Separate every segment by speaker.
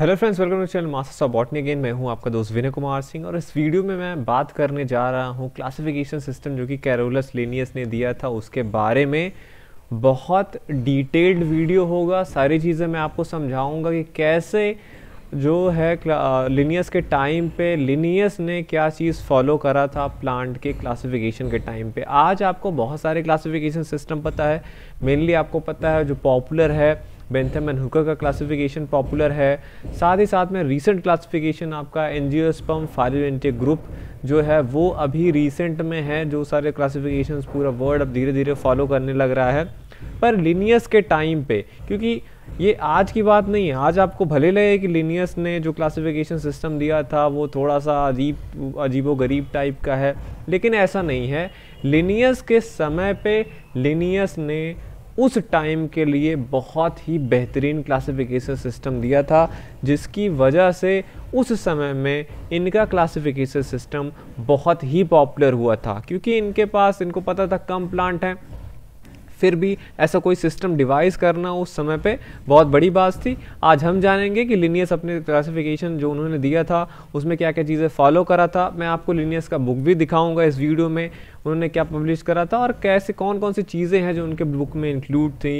Speaker 1: hello friends welcome to channel Masters of Botany again मैं हूं आपका दोस्त विनय कुमार सिंह और इस वीडियो में मैं बात करने जा रहा हूं क्लासिफिकेशन सिस्टम जो कि कैरोलस लेनियस ने दिया था उसके बारे में बहुत डिटेल्ड वीडियो होगा सारी चीज़ें मैं आपको समझाऊंगा कि कैसे जो है लिनियस के टाइम पे लिनियस ने क्या चीज़ फॉलो करा था प्लांट के क्लासिफिकेशन के टाइम पे आज आपको बहुत सारे क्लासिफिकेशन सिस्टम पता है मेनली आपको पता है जो पॉपुलर है बेंथम एंड हुकर का क्लासिफिकेशन पॉपुलर है साथ ही साथ में रीसेंट क्लासिफिकेशन आपका एनजियोस्पम फाइल ग्रुप जो है वो अभी रीसेंट में है जो सारे क्लासीफिकेशन पूरा वर्ल्ड अब धीरे धीरे फॉलो करने लग रहा है पर लीनियस के टाइम पे क्योंकि ये आज की बात नहीं है आज आपको भले लगे कि लीनियस ने जो क्लासिफिकेशन सिस्टम दिया था वो थोड़ा सा अजीब अजीबो गरीब टाइप का है लेकिन ऐसा नहीं है लीनियस के समय पे लीनियस ने उस टाइम के लिए बहुत ही बेहतरीन क्लासिफिकेशन सिस्टम दिया था जिसकी वजह से उस समय में इनका क्लासिफिकेशन सिस्टम बहुत ही पॉपुलर हुआ था क्योंकि इनके पास इनको पता था कम प्लांट हैं फिर भी ऐसा कोई सिस्टम डिवाइस करना उस समय पे बहुत बड़ी बात थी आज हम जानेंगे कि लिनियस अपने क्लासिफिकेशन जो उन्होंने दिया था उसमें क्या क्या चीज़ें फॉलो करा था मैं आपको लिनियस का बुक भी दिखाऊंगा इस वीडियो में उन्होंने क्या पब्लिश करा था और कैसे कौन कौन सी चीज़ें हैं जो उनके बुक में इंक्लूड थी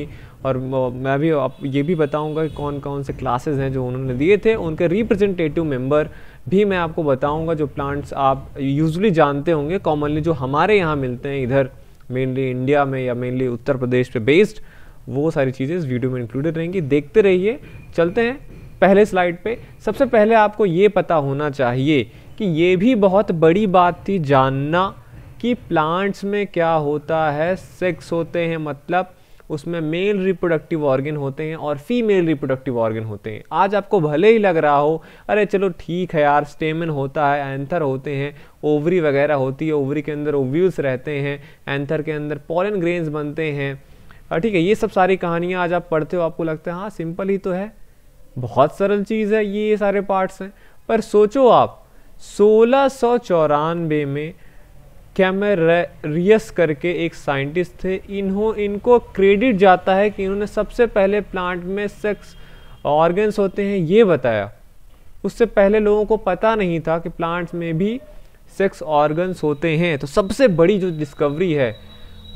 Speaker 1: और मैं भी आप ये भी बताऊंगा कि कौन कौन से क्लासेस हैं जो उन्होंने दिए थे उनके रिप्रेजेंटेटिव मेंबर भी मैं आपको बताऊंगा जो प्लांट्स आप यूजली जानते होंगे कॉमनली जो हमारे यहाँ मिलते हैं इधर मेनली इंडिया में या मेनली उत्तर प्रदेश पे बेस्ड वो सारी चीज़ें इस वीडियो में इंक्लूडेड रहेंगी देखते रहिए चलते हैं पहले स्लाइड पे सबसे पहले आपको ये पता होना चाहिए कि ये भी बहुत बड़ी बात थी जानना कि प्लांट्स में क्या होता है सेक्स होते हैं मतलब उसमें मेल रिप्रोडक्टिव ऑर्गन होते हैं और फीमेल रिप्रोडक्टिव ऑर्गन होते हैं आज आपको भले ही लग रहा हो अरे चलो ठीक है यार स्टेमन होता है एंथर होते हैं ओवरी वगैरह होती है ओवरी के अंदर ओव्यूल्स रहते हैं एंथर के अंदर पॉलन ग्रेन्स बनते हैं ठीक है ये सब सारी कहानियाँ आज आप पढ़ते हो आपको लगता है हाँ सिंपल ही तो है बहुत सरल चीज़ है ये सारे पार्ट्स हैं पर सोचो आप सोलह में क्या मैं रियस करके एक साइंटिस्ट थे इन्हों इनको क्रेडिट जाता है कि इन्होंने सबसे पहले प्लांट में सेक्स ऑर्गन्स होते हैं ये बताया उससे पहले लोगों को पता नहीं था कि प्लांट्स में भी सेक्स ऑर्गन्स होते हैं तो सबसे बड़ी जो डिस्कवरी है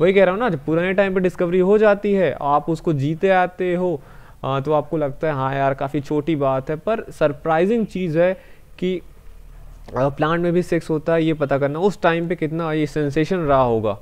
Speaker 1: वही कह रहा हूँ ना जब पुराने टाइम पर डिस्कवरी हो जाती है आप उसको जीते आते हो तो आपको लगता है हाँ यार काफ़ी छोटी बात है पर सरप्राइजिंग चीज़ है कि प्लांट में भी सेक्स होता है ये पता करना उस टाइम पे कितना ये सेंसेशन रहा होगा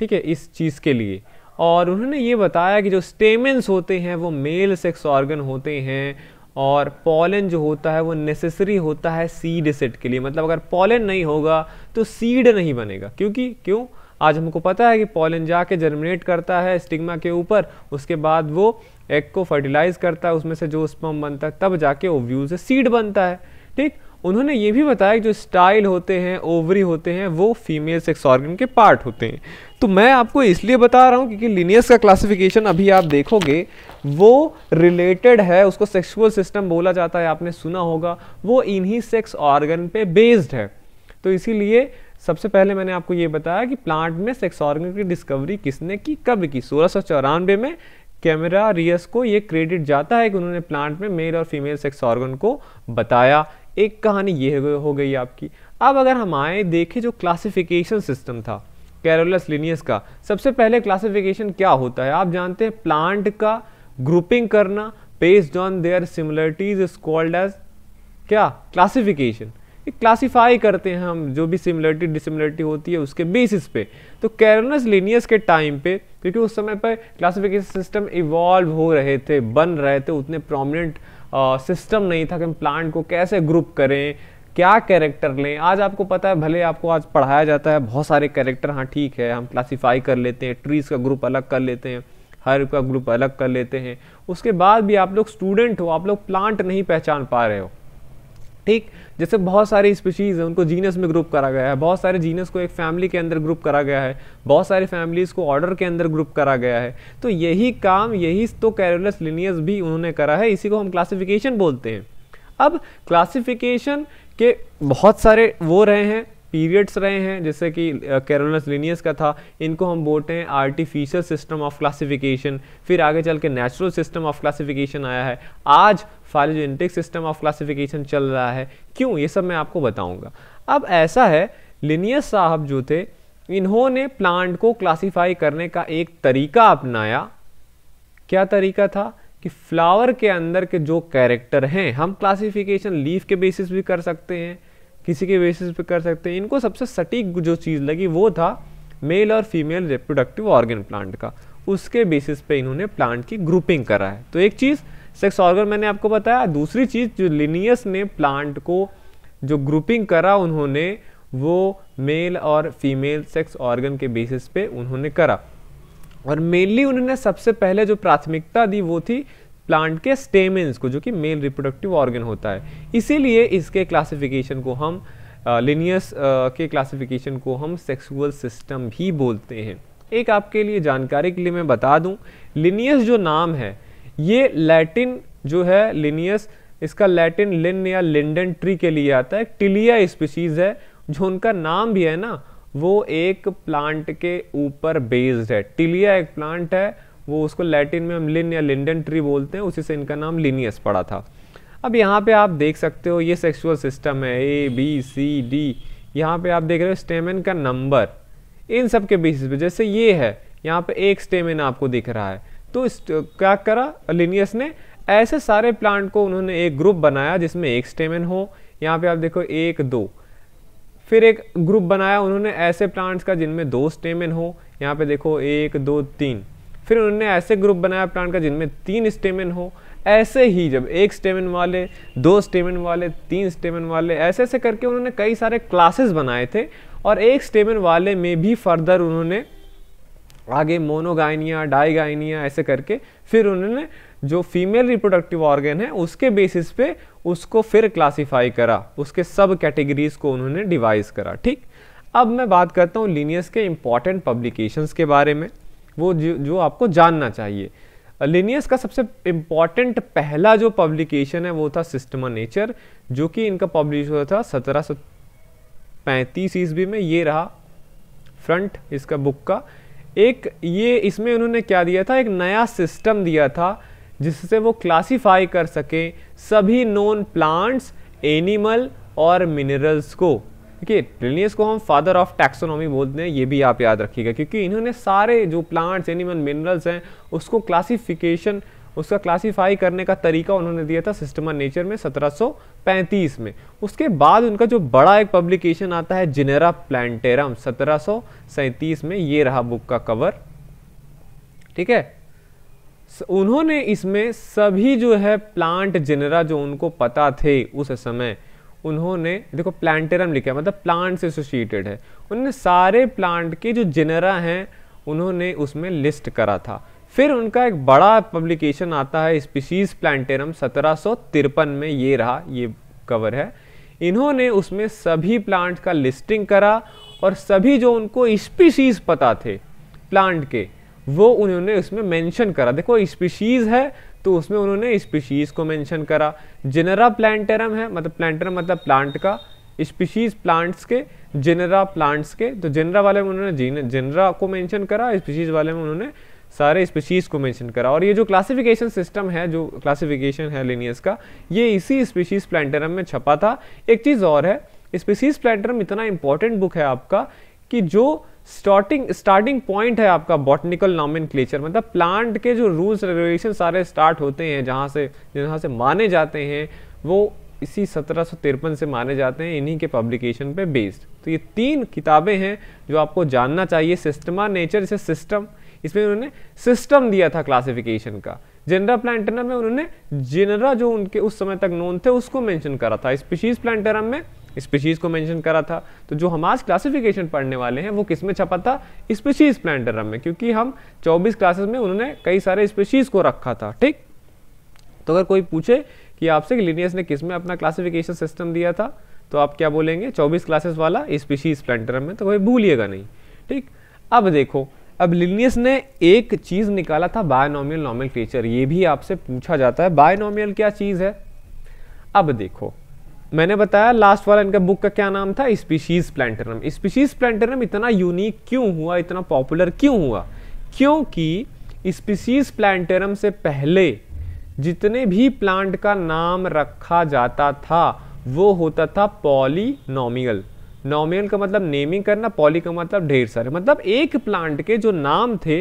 Speaker 1: ठीक है इस चीज़ के लिए और उन्होंने ये बताया कि जो स्टेमेंस होते हैं वो मेल सेक्स ऑर्गन होते हैं और पॉलन जो होता है वो नेसेसरी होता है सीड सेट के लिए मतलब अगर पॉलन नहीं होगा तो सीड नहीं बनेगा क्योंकि क्यों आज हमको पता है कि पॉलन जाके जर्मिनेट करता है स्टिग्मा के ऊपर उसके बाद वो एग को फर्टिलाइज़ करता है उसमें से जो स्पम बनता है तब जाके ओव्यूल से सीड बनता है ठीक उन्होंने ये भी बताया कि जो स्टाइल होते हैं ओवरी होते हैं वो फीमेल सेक्स ऑर्गन के पार्ट होते हैं तो मैं आपको इसलिए बता रहा हूँ क्योंकि लिनियस का क्लासिफिकेशन अभी आप देखोगे वो रिलेटेड है उसको सेक्सुअल सिस्टम बोला जाता है आपने सुना होगा वो इन्हीं सेक्स ऑर्गन पे बेस्ड है तो इसीलिए सबसे पहले मैंने आपको ये बताया कि प्लांट में सेक्स ऑर्गन की डिस्कवरी किसने की कब की सोलह में कैमरा रियस को ये क्रेडिट जाता है कि उन्होंने प्लांट में मेल और फीमेल सेक्स ऑर्गन को बताया एक कहानी ये हो गई आपकी अब अगर हम आए देखें जो क्लासिफिकेशन सिस्टम था कैरोलस लिनियस का सबसे पहले क्लासिफिकेशन क्या होता है आप जानते हैं प्लांट का ग्रुपिंग करना based on their similarities is called as क्या क्लासिफिकेशन क्लासीफाई करते हैं हम जो भी सिमिलरिटी डिसिमिलरिटी होती है उसके बेसिस पे तो कैरोनस लिनियस के टाइम पे क्योंकि उस समय पर क्लासिफिकेशन सिस्टम इवॉल्व हो रहे थे बन रहे थे उतने प्रोमिनेंट सिस्टम नहीं था कि हम प्लांट को कैसे ग्रुप करें क्या कैरेक्टर लें आज आपको पता है भले आपको आज पढ़ाया जाता है बहुत सारे कैरेक्टर हाँ ठीक है हम क्लासीफाई कर लेते हैं ट्रीज़ का ग्रुप अलग कर लेते हैं हर का ग्रुप अलग कर लेते हैं उसके बाद भी आप लोग स्टूडेंट हो आप लोग प्लांट नहीं पहचान पा रहे हो ठीक जैसे बहुत सारी स्पीशीज़ हैं उनको जीनस में ग्रुप करा गया है बहुत सारे जीनस को एक फैमिली के अंदर ग्रुप करा गया है बहुत सारी फैमिलीज़ को ऑर्डर के अंदर ग्रुप करा गया है तो यही काम यही तो कैरोलस लिनियस भी उन्होंने करा है इसी को हम क्लासिफिकेशन बोलते हैं अब क्लासिफिकेशन के बहुत सारे वो रहे हैं पीरियड्स रहे हैं जैसे कि कैरोनस लिनियस का था इनको हम बोलते हैं आर्टिफिशियल सिस्टम ऑफ क्लासिफिकेशन फिर आगे चल के नेचुरल सिस्टम ऑफ क्लासिफिकेशन आया है आज फाइलोजेंटिक सिस्टम ऑफ क्लासिफिकेशन चल रहा है क्यों ये सब मैं आपको बताऊंगा अब ऐसा है लिनियस साहब जो थे इन्होंने प्लांट को क्लासीफाई करने का एक तरीका अपनाया क्या तरीका था कि फ्लावर के अंदर के जो कैरेक्टर हैं हम क्लासिफिकेशन लीफ के बेसिस भी कर सकते हैं किसी के बेसिस पे कर सकते हैं इनको सबसे सटीक जो चीज़ लगी वो था मेल और फीमेल रिप्रोडक्टिव ऑर्गन प्लांट का उसके बेसिस पे इन्होंने प्लांट की ग्रुपिंग करा है तो एक चीज़ सेक्स ऑर्गन मैंने आपको बताया दूसरी चीज़ जो लिनियस ने प्लांट को जो ग्रुपिंग करा उन्होंने वो मेल और फीमेल सेक्स ऑर्गन के बेसिस पे उन्होंने करा और मेनली उन्होंने सबसे पहले जो प्राथमिकता दी वो थी प्लांट के स्टेमेंस को जो कि मेल रिप्रोडक्टिव ऑर्गन होता है इसीलिए इसके क्लासिफिकेशन को हम लिनियस uh, uh, के क्लासिफिकेशन को हम सेक्सुअल सिस्टम भी बोलते हैं एक आपके लिए जानकारी के लिए मैं बता दूं लिनियस जो नाम है ये लैटिन जो है लिनियस इसका लैटिन लिन या लिंडन ट्री के लिए आता है टिलिया स्पीसीज है जो उनका नाम भी है ना वो एक प्लांट के ऊपर बेस्ड है टिलिया एक प्लांट है वो उसको लैटिन में हम लिन या लिंडन ट्री बोलते हैं उसी से इनका नाम लिनियस पड़ा था अब यहाँ पे आप देख सकते हो ये सेक्सुअल सिस्टम है ए बी सी डी यहाँ पे आप देख रहे हो स्टेमिन का नंबर इन सब के बेसिस पे जैसे ये है यहाँ पे एक स्टेमिन आपको दिख रहा है तो क्या करा लिनियस ने ऐसे सारे प्लांट को उन्होंने एक ग्रुप बनाया जिसमें एक स्टेमिन हो यहाँ पे आप देखो एक दो फिर एक ग्रुप बनाया उन्होंने ऐसे प्लांट्स का जिनमें दो स्टेमिन हो यहाँ पे देखो एक दो तीन फिर उन्होंने ऐसे ग्रुप बनाया प्लांट का जिनमें तीन स्टेमिन हो ऐसे ही जब एक स्टेमिन वाले दो स्टेमिन वाले तीन स्टेमिन वाले ऐसे ऐसे करके उन्होंने कई सारे क्लासेस बनाए थे और एक स्टेमिन वाले में भी फर्दर उन्होंने आगे मोनोगाइनिया डाइगाइनिया ऐसे करके फिर उन्होंने जो फीमेल रिप्रोडक्टिव ऑर्गेन है उसके बेसिस पे उसको फिर क्लासीफाई करा उसके सब कैटेगरीज को उन्होंने डिवाइस करा ठीक अब मैं बात करता हूँ लीनियस के इम्पॉर्टेंट पब्लिकेशंस के बारे में वो जो जो आपको जानना चाहिए लिनियस का सबसे इम्पॉर्टेंट पहला जो पब्लिकेशन है वो था सिस्टमा नेचर जो कि इनका पब्लिश हुआ था सत्रह सौ पैंतीस ईस्वी में ये रहा फ्रंट इसका बुक का एक ये इसमें उन्होंने क्या दिया था एक नया सिस्टम दिया था जिससे वो क्लासिफाई कर सकें सभी नॉन प्लांट्स एनिमल और मिनरल्स को देखिए लिनियस को हम फादर ऑफ टैक्सोनॉमी बोलते हैं ये भी आप याद रखिएगा क्योंकि इन्होंने सारे जो प्लांट्स एनिमल मिनरल्स हैं उसको क्लासिफिकेशन उसका क्लासिफाई करने का तरीका उन्होंने दिया था सिस्टम ऑफ नेचर में 1735 में उसके बाद उनका जो बड़ा एक पब्लिकेशन आता है जिनेरा प्लांटेरम सत्रह में ये रहा बुक का कवर ठीक है उन्होंने इसमें सभी जो है प्लांट जिनेरा जो उनको पता थे उस समय उन्होंने देखो प्लांटेरम लिखा है मतलब प्लांट से एसोसिएटेड है उन्होंने सारे प्लांट के जो जिनरा हैं उन्होंने उसमें लिस्ट करा था फिर उनका एक बड़ा पब्लिकेशन आता है स्पीशीज़ प्लांटेरम सत्रह में ये रहा ये कवर है इन्होंने उसमें सभी प्लांट का लिस्टिंग करा और सभी जो उनको स्पीशीज़ पता थे प्लांट के वो उन्होंने उसमें मेंशन करा देखो स्पीशीज़ है तो उसमें उन्होंने स्पीशीज़ को मेंशन करा जेनरा प्लांटरम है मतलब प्लांटरम मतलब प्लांट का स्पीशीज़ प्लांट्स के जेनरा प्लांट्स के तो जेनरा वाले में उन्होंने जेनरा को मेंशन करा स्पीशीज़ वाले में उन्होंने सारे स्पीशीज़ को मेंशन करा और ये जो क्लासिफिकेशन सिस्टम है जो क्लासिफिकेशन है लिनियस का ये इसी स्पीशीज़ प्लांटरम में छपा था एक चीज़ और है स्पीशीज़ प्लांटरम इतना इंपॉर्टेंट बुक है आपका कि जो स्टार्टिंग स्टार्टिंग पॉइंट है आपका बॉटनिकल नॉमिन मतलब प्लांट के जो रूल्स रेगुलेशन सारे स्टार्ट होते हैं जहाँ से जहाँ से माने जाते हैं वो इसी सत्रह से माने जाते हैं इन्हीं के पब्लिकेशन पे बेस्ड तो ये तीन किताबें हैं जो आपको जानना चाहिए सिस्टमा नेचर इसे सिस्टम इसमें उन्होंने सिस्टम दिया था क्लासिफिकेशन का जेनरा प्लांटेरम में उन्होंने जेनरा जो उनके उस समय तक नोन थे उसको मैंशन करा था स्पीशीज प्लांटेरम में स्पीशीज़ को मेंशन करा था तो जो हम आज क्लासिफिकेशन पढ़ने वाले हैं वो किस में छपा था स्पीशीज़ प्लान्टरम में क्योंकि हम 24 क्लासेस में उन्होंने कई सारे स्पीशीज़ को रखा था ठीक तो अगर कोई पूछे कि आपसे लिनियस ने किस में अपना क्लासिफिकेशन सिस्टम दिया था तो आप क्या बोलेंगे चौबीस क्लासेस वाला स्पीशीज़ प्लान्टरम में तो कोई भूलिएगा नहीं ठीक अब देखो अब लिनियस ने एक चीज़ निकाला था बायोनोमियल नॉमल क्रिएचर ये भी आपसे पूछा जाता है बायोनोमियल क्या चीज़ है अब देखो मैंने बताया लास्ट वाला इनका बुक का क्या नाम था स्पीशीज प्लांटेरम स्पीशीज प्लांटेरम इतना यूनिक क्यों हुआ इतना पॉपुलर क्यों हुआ क्योंकि स्पीशीज प्लांटेरम से पहले जितने भी प्लांट का नाम रखा जाता था वो होता था पॉलीनोमियल नॉमियल का मतलब नेमिंग करना पॉली का मतलब ढेर सारे मतलब एक प्लांट के जो नाम थे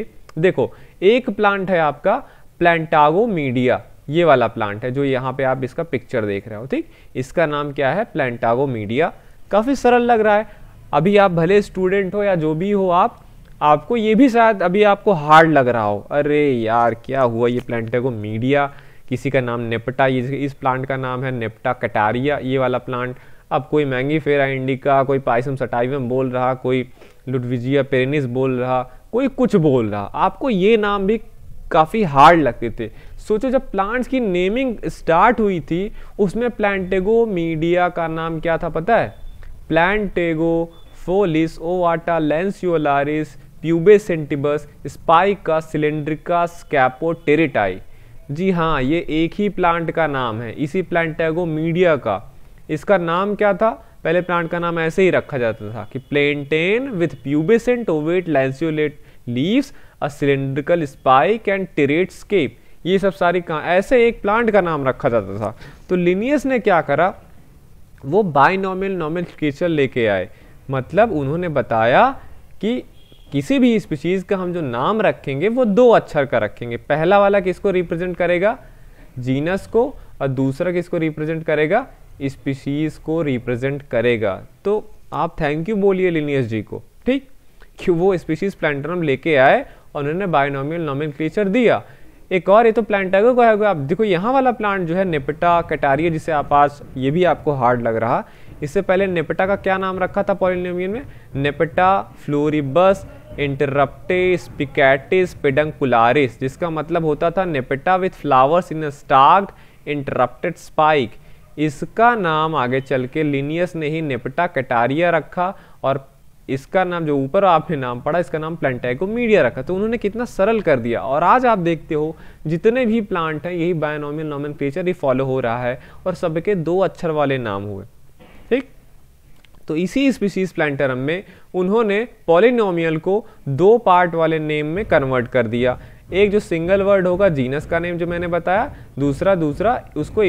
Speaker 1: देखो एक प्लांट है आपका प्लांटागो मीडिया ये वाला प्लांट है जो यहाँ पे आप इसका पिक्चर देख रहे हो ठीक इसका नाम क्या है प्लांटागो मीडिया काफ़ी सरल लग रहा है अभी आप भले स्टूडेंट हो या जो भी हो आप आपको ये भी शायद अभी आपको हार्ड लग रहा हो अरे यार क्या हुआ ये प्लांटागो मीडिया किसी का नाम नेपटा ये इस प्लांट का नाम है नेपटा कटारिया ये वाला प्लांट अब कोई मैंगी फेरा इंडिका कोई पाइसम सटाइवम बोल रहा कोई लुटविजिया पेरेनिस बोल रहा कोई कुछ बोल रहा आपको ये नाम भी काफ़ी हार्ड लगते थे सोचो जब प्लांट्स की नेमिंग स्टार्ट हुई थी उसमें प्लांटेगो मीडिया का नाम क्या था पता है प्लांटेगो फोलिस ओवाटा लेंसियोलारिस स्पाइक स्पाइका सिलेंड्रिका स्कैपोटेरिटाई जी हाँ ये एक ही प्लांट का नाम है इसी प्लांटेगो मीडिया का इसका नाम क्या था पहले प्लांट का नाम ऐसे ही रखा जाता था कि plantain with pubescent ovate lanceolate leaves a cylindrical spike and terete scape ये सब सारी कहाँ ऐसे एक प्लांट का नाम रखा जाता था तो लिनियस ने क्या करा वो बाइनॉमियल नॉमिल फीचर लेके आए मतलब उन्होंने बताया कि किसी भी स्पीशीज़ का हम जो नाम रखेंगे वो दो अक्षर का रखेंगे पहला वाला किसको रिप्रेजेंट करेगा जीनस को और दूसरा किसको रिप्रेजेंट करेगा स्पीशीज़ को रिप्रेजेंट करेगा तो आप थैंक यू बोलिए लिनियस जी को ठीक क्यों वो स्पीशीज़ प्लांटनम लेके आए और उन्होंने बायोनॉमियल नॉमिल दिया एक और ये तो प्लांटेगो का है आप देखो यहाँ वाला प्लांट जो है नेपटा कैटारिया जिसे आप पास ये भी आपको हार्ड लग रहा इससे पहले नेपटा का क्या नाम रखा था पॉलिनोमियल में नेपटा फ्लोरिबस इंटरप्टिस पिकैटिस पेडंकुलारिस जिसका मतलब होता था नेपेटा with flowers in stark interrupted spike इसका नाम आगे चल के लिनियस ने ही नेपटा कैटारिया रखा और इसका नाम जो ऊपर आपने नाम पढ़ा इसका नाम प्लांटेको मीडिया रखा तो उन्होंने कितना सरल कर दिया और आज आप देखते हो जितने भी प्लांट हैं यही बायोनॉमियल नॉमन ही फॉलो हो रहा है और सबके दो अक्षर वाले नाम हुए ठीक तो इसी स्पीसीज प्लांटरम में उन्होंने पॉलिनोमियल को दो पार्ट वाले नेम में कन्वर्ट कर दिया एक जो सिंगल वर्ड होगा जीनस का नेम जो मैंने बताया दूसरा दूसरा उसको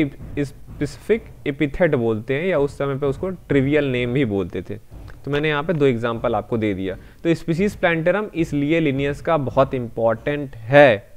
Speaker 1: स्पेसिफिक एपिथेट बोलते हैं या उस समय पे उसको ट्रिवियल नेम भी बोलते थे तो मैंने यहाँ पे दो एग्जाम्पल आपको दे दिया तो स्पीसीज प्लांटरम इसलिए लिनियस का बहुत इंपॉर्टेंट है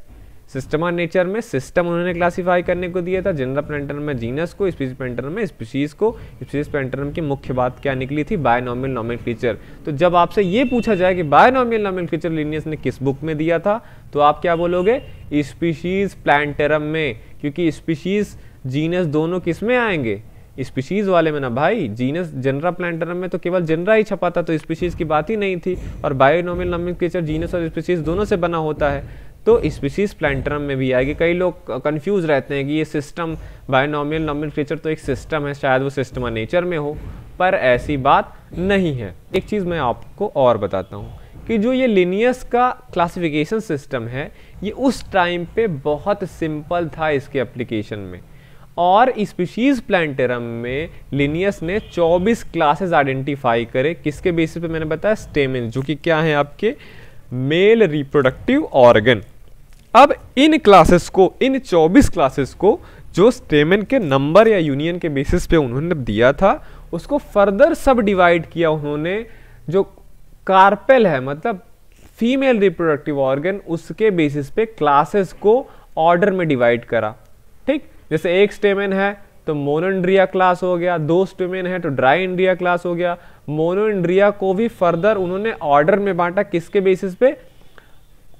Speaker 1: सिस्टम ऑफ नेचर में सिस्टम उन्होंने क्लासिफाई करने को दिया था जनरल प्लांटर में जीनस को स्पीसीज प्लांटर में स्पीसीज को स्पीसीज प्लांटरम की मुख्य बात क्या निकली थी बायनॉमियल नॉमिल फीचर तो जब आपसे ये पूछा जाए कि बायनॉमियल नॉमिल फीचर लिनियस ने किस बुक में दिया था तो आप क्या बोलोगे स्पीसीज प्लांटरम में क्योंकि स्पीसीज जीनस दोनों किस में आएंगे स्पीशीज़ वाले में ना भाई जीनस जनरा प्लांटरम में तो केवल जनरा ही छपा था तो स्पीशीज़ की बात ही नहीं थी और बायोनोमियल नम्बिकेचर जीनस और स्पीशीज़ दोनों से बना होता है तो स्पीशीज़ प्लांटरम में भी आएगी कई लोग कंफ्यूज रहते हैं कि ये सिस्टम बायोनॉमियल नॉमिल फीचर तो एक सिस्टम है शायद वो सिस्टम नेचर में हो पर ऐसी बात नहीं है एक चीज़ मैं आपको और बताता हूँ कि जो ये लिनियस का क्लासिफिकेशन सिस्टम है ये उस टाइम पे बहुत सिंपल था इसके एप्लीकेशन में और स्पीशीज प्लांटेरम में लिनियस ने 24 क्लासेस आइडेंटिफाई करे किसके बेसिस पे मैंने बताया स्टेमिन जो कि क्या है आपके मेल रिप्रोडक्टिव ऑर्गन अब इन क्लासेस को इन 24 क्लासेस को जो स्टेमिन के नंबर या यूनियन के बेसिस पे उन्होंने दिया था उसको फर्दर सब डिवाइड किया उन्होंने जो कार्पेल है मतलब फीमेल रिप्रोडक्टिव ऑर्गन उसके बेसिस पे क्लासेस को ऑर्डर में डिवाइड करा ठीक जैसे एक स्टेमेन है तो मोनोइंड्रिया क्लास हो गया दो स्टेमेन है तो ड्राई इंड्रिया क्लास हो गया मोनोइंड्रिया को भी फर्दर उन्होंने ऑर्डर में बांटा किसके बेसिस पे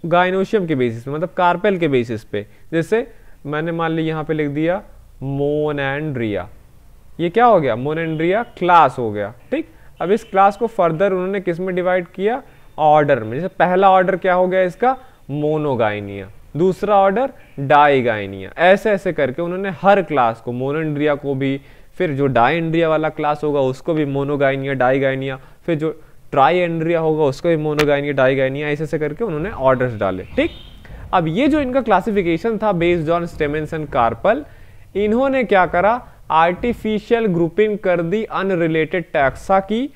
Speaker 1: गाइनोशियम के बेसिस पे मतलब कार्पेल के बेसिस पे जैसे मैंने मान ली यहाँ पे लिख दिया मोनैंड्रिया ये क्या हो गया मोनैंड्रिया क्लास हो गया ठीक अब इस क्लास को फर्दर उन्होंने किस में डिवाइड किया ऑर्डर में जैसे पहला ऑर्डर क्या हो गया इसका मोनोगाइनिया दूसरा ऑर्डर डाइगाइनिया ऐसे ऐसे करके उन्होंने हर क्लास को मोनोन्ड्रिया को भी फिर जो डाइंड्रिया वाला क्लास होगा उसको भी मोनोगाइनिया डाइगाइनिया फिर जो ट्राईएंड्रिया होगा उसको भी मोनोगाइनिया डाइगाइनिया ऐसे ऐसे करके उन्होंने ऑर्डर्स डाले ठीक अब ये जो इनका क्लासिफिकेशन था बेस्ड ऑन स्टेमेंसन कार्पल इन्होंने क्या करा आर्टिफिशियल ग्रुपिंग कर दी अनरिलेटेड टैक्सा की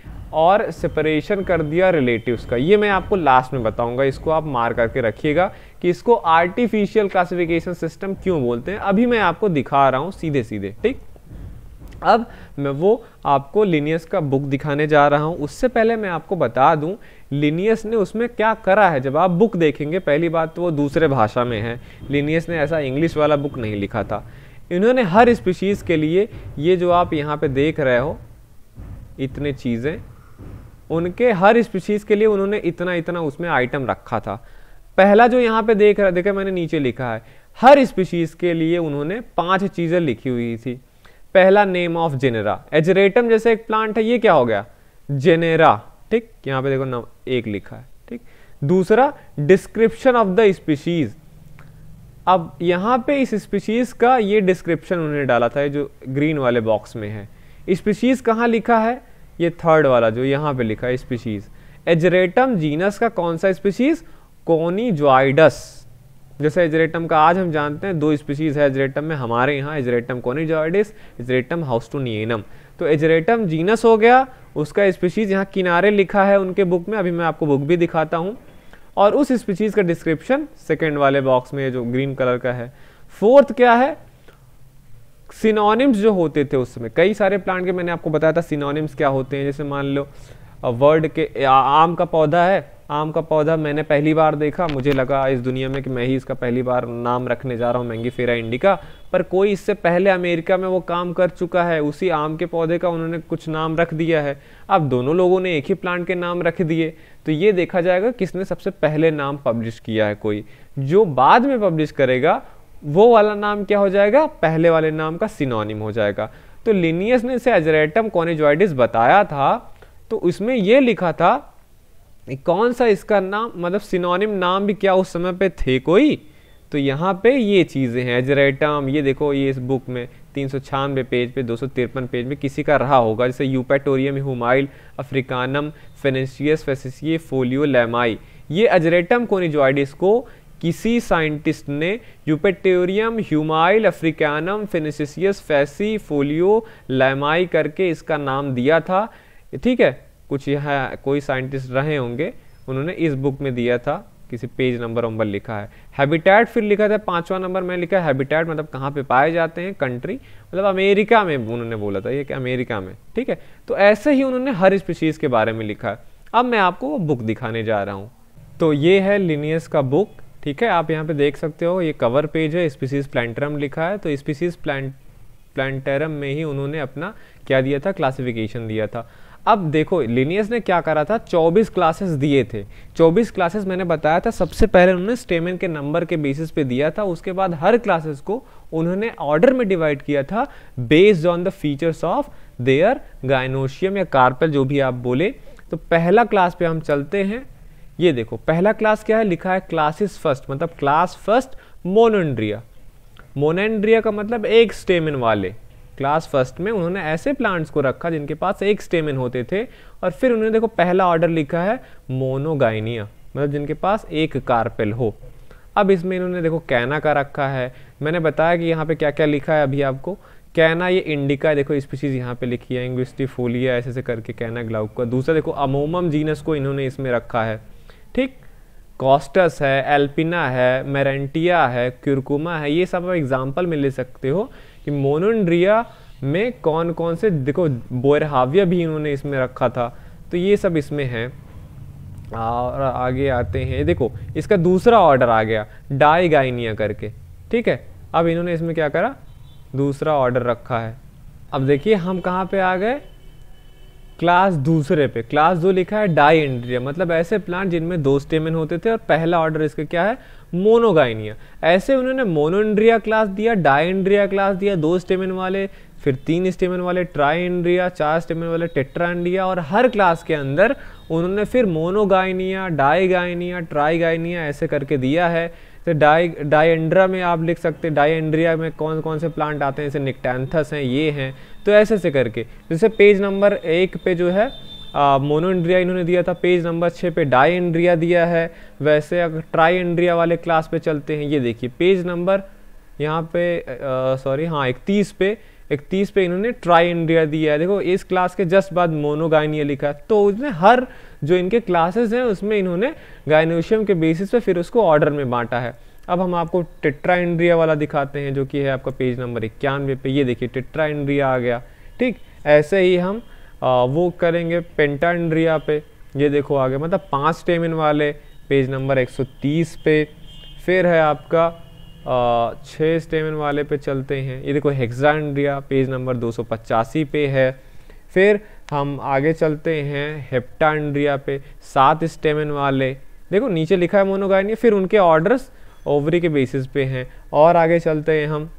Speaker 1: और सेपरेशन कर दिया रिलेटिव्स का ये मैं आपको लास्ट में बताऊंगा इसको आप मार करके रखिएगा कि इसको आर्टिफिशियल क्लासिफिकेशन सिस्टम क्यों बोलते हैं अभी मैं आपको दिखा रहा हूँ सीधे सीधे ठीक अब मैं वो आपको लिनियस का बुक दिखाने जा रहा हूँ उससे पहले मैं आपको बता दूँ लिनियस ने उसमें क्या करा है जब आप बुक देखेंगे पहली बात तो वो दूसरे भाषा में है लिनियस ने ऐसा इंग्लिश वाला बुक नहीं लिखा था इन्होंने हर स्पीशीज़ के लिए ये जो आप यहाँ पे देख रहे हो इतने चीज़ें उनके हर स्पीशीज़ के लिए उन्होंने इतना इतना उसमें आइटम रखा था पहला जो यहाँ पे देख रहा देखा मैंने नीचे लिखा है हर स्पीशीज के लिए उन्होंने पांच चीज़ें लिखी हुई थी पहला नेम ऑफ जेनेरा एजरेटम जैसे एक प्लांट है ये क्या हो गया जेनेरा ठीक यहाँ पे देखो नाम एक लिखा है ठीक दूसरा डिस्क्रिप्शन ऑफ द स्पीशीज अब यहाँ पे इस स्पीशीज़ का ये डिस्क्रिप्शन उन्होंने डाला था जो ग्रीन वाले बॉक्स में है स्पीशीज़ कहाँ लिखा है ये थर्ड वाला जो यहाँ पे लिखा है स्पीशीज़ एजरेटम जीनस का कौन सा स्पीशीज़ कोनीजॉइडस जैसे एजरेटम का आज हम जानते हैं दो स्पीसीज है एजरेटम में हमारे यहाँ एजरेटम कोनीजॉइडिस एजरेटम हाउस्टोनियनम तो एजरेटम जीनस हो गया उसका स्पीसीज यहाँ किनारे लिखा है उनके बुक में अभी मैं आपको बुक भी दिखाता हूँ और उस स्पीसीज का डिस्क्रिप्शन सेकेंड वाले बॉक्स में जो ग्रीन कलर का है फोर्थ क्या है सिनोनिम्स जो होते थे उसमें कई सारे प्लांट के मैंने आपको बताया था सिनोनिम्स क्या होते हैं जैसे मान लो वर्ड के आ, आम का पौधा है आम का पौधा मैंने पहली बार देखा मुझे लगा इस दुनिया में कि मैं ही इसका पहली बार नाम रखने जा रहा हूँ फेरा इंडिका पर कोई इससे पहले अमेरिका में वो काम कर चुका है उसी आम के पौधे का उन्होंने कुछ नाम रख दिया है अब दोनों लोगों ने एक ही प्लांट के नाम रख दिए तो ये देखा जाएगा किसने सबसे पहले नाम पब्लिश किया है कोई जो बाद में पब्लिश करेगा वो वाला नाम क्या हो जाएगा पहले वाले नाम का सिनोनिम हो जाएगा तो लिनियस ने इसे एजरेटम कॉनेजॉइडिस बताया था तो उसमें ये लिखा था कौन सा इसका नाम मतलब सिनोनिम नाम भी क्या उस समय पे थे कोई तो यहाँ पे ये चीज़ें हैं एजरेटम ये देखो ये इस बुक में तीन सौ छियानवे पेज पे दो सौ तिरपन पेज में किसी का रहा होगा जैसे यूपेटोरियम हुमाइल अफ्रीकानम फेनेशियस फेसिसिए फोलियो लेमाई ये अजरेटम कोनिजॉइडिस को किसी साइंटिस्ट ने यूपेटोरियम ह्यूमाइल अफ्रीकानम फेनेसियस फैसी फोलियो लेमाई करके इसका नाम दिया था ठीक है कुछ यहाँ कोई साइंटिस्ट रहे होंगे उन्होंने इस बुक में दिया था किसी पेज नंबर वंबर लिखा है हैबिटेट फिर लिखा था पांचवा नंबर मैंने लिखा हैबिटेट मतलब कहाँ पे पाए जाते हैं कंट्री मतलब अमेरिका में उन्होंने बोला था ये कि अमेरिका में ठीक है तो ऐसे ही उन्होंने हर स्पीशीज़ के बारे में लिखा है अब मैं आपको वो बुक दिखाने जा रहा हूँ तो ये है लिनियस का बुक ठीक है आप यहाँ पे देख सकते हो ये कवर पेज है स्पीसीज प्लान्टरम लिखा है तो स्पीसीज प्लान प्लान्टरम में ही उन्होंने अपना क्या दिया था क्लासिफिकेशन दिया था अब देखो लिनियस ने क्या करा था 24 क्लासेस दिए थे 24 क्लासेस मैंने बताया था सबसे पहले उन्होंने स्टेमेन के नंबर के बेसिस पे दिया था उसके बाद हर क्लासेस को उन्होंने ऑर्डर में डिवाइड किया था based on the features of their gynoecium या कार्पल जो भी आप बोले तो पहला क्लास पे हम चलते हैं ये देखो पहला क्लास क्या है लिखा है क्लासेस फर्स्ट मतलब क्लास फर्स्ट मोनड्रिया मोनेंड्रिया का मतलब एक स्टेमिन वाले क्लास फर्स्ट में उन्होंने ऐसे प्लांट्स को रखा जिनके पास एक स्टेमिन होते थे और फिर उन्होंने देखो पहला ऑर्डर लिखा है मोनोगाइनिया मतलब जिनके पास एक कार्पेल हो अब इसमें इन्होंने देखो कैना का रखा है मैंने बताया कि यहाँ पे क्या क्या लिखा है अभी आपको कैना ये इंडिका देखो स्पीसीज यहाँ पे लिखी है इंग्विस्टी फोलिया ऐसे ऐसे करके कैना ग्लाउक का दूसरा देखो अमोमम जीनस को इन्होंने इसमें रखा है ठीक कॉस्टस है एल्पिना है मेरेंटिया है क्यूरकुमा है ये सब आप एग्जाम्पल में ले सकते हो कि मोनोड्रिया में कौन कौन से देखो बोरहाविया भी इन्होंने इसमें रखा था तो ये सब इसमें है और आगे आते हैं देखो इसका दूसरा ऑर्डर आ गया डाइगाइनिया करके ठीक है अब इन्होंने इसमें क्या करा दूसरा ऑर्डर रखा है अब देखिए हम कहाँ पे आ गए क्लास दूसरे पे क्लास दो लिखा है डाई मतलब ऐसे प्लांट जिनमें दो स्टेमिन होते थे और पहला ऑर्डर इसका क्या है मोनोगाइनिया ऐसे उन्होंने मोनोन्ड्रिया क्लास दिया डाइंड्रिया क्लास दिया दो स्टेमिन वाले फिर तीन स्टेमन वाले ट्राइंड्रिया चार स्टेमन वाले टेट्राइंड्रिया और हर क्लास के अंदर उन्होंने फिर मोनोगाइनिया डाइगाइनिया ट्राइगाइनिया ऐसे करके दिया है तो डाई डाइंड्रा में आप लिख सकते हैं डाइंड्रिया में कौन कौन से प्लांट आते हैं जैसे निकटैंथस हैं ये हैं तो ऐसे से करके जैसे पेज नंबर एक पे जो है मोनो इंड्रिया इन्होंने दिया था पेज नंबर छः पे डाई इंड्रिया दिया है वैसे अगर ट्राई इंड्रिया वाले क्लास पे चलते हैं ये देखिए पेज नंबर यहाँ पे सॉरी हाँ इकतीस पे इकतीस पे इन्होंने ट्राई इंड्रिया दिया है देखो इस क्लास के जस्ट बाद मोनोगाइनिया लिखा है तो उसने हर जो इनके क्लासेस हैं उसमें इन्होंने गायनोशियम के बेसिस पे फिर उसको ऑर्डर में बांटा है अब हम आपको टिट्रा इंड्रिया वाला दिखाते हैं जो कि है आपका पेज नंबर इक्यानवे पे ये देखिए टिट्रा इंड्रिया आ गया ठीक ऐसे ही हम वो करेंगे पेंटांड्रिया पे ये देखो आगे मतलब पाँच टेमिन वाले पेज नंबर 130 पे फिर है आपका छः स्टेमिन वाले पे चलते हैं ये देखो हेक्सांड्रिया पेज नंबर दो पे है फिर हम आगे चलते हैं हेप्टांड्रिया पे सात स्टेमिन वाले देखो नीचे लिखा है मोनोगाइनिया फिर उनके ऑर्डर्स ओवरी के बेसिस पे हैं और आगे चलते हैं हम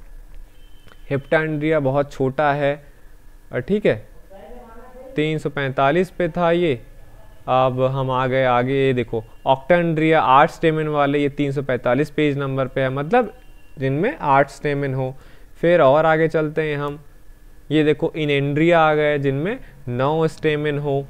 Speaker 1: हेप्टांड्रिया बहुत छोटा है ठीक है 345 पे था ये अब हम आ गए आगे ये देखो ऑक्टेंड्रिया आठ स्टेमिन वाले ये 345 पेज नंबर पे है मतलब जिनमें आठ स्टेमिन हो फिर और आगे चलते हैं हम ये देखो इन एंड्रिया आ गए जिनमें नौ स्टेमिन हो